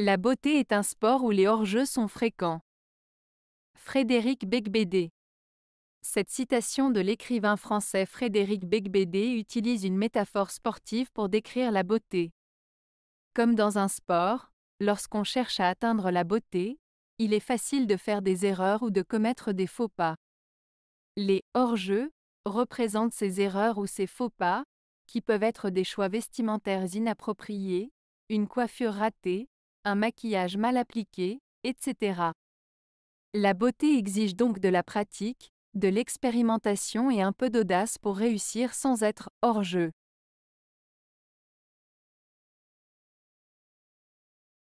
La beauté est un sport où les hors-jeux sont fréquents. Frédéric Becbédé Cette citation de l'écrivain français Frédéric Becbédé utilise une métaphore sportive pour décrire la beauté. Comme dans un sport, lorsqu'on cherche à atteindre la beauté, il est facile de faire des erreurs ou de commettre des faux pas. Les hors-jeux représentent ces erreurs ou ces faux pas, qui peuvent être des choix vestimentaires inappropriés, une coiffure ratée, un maquillage mal appliqué, etc. La beauté exige donc de la pratique, de l'expérimentation et un peu d'audace pour réussir sans être hors jeu.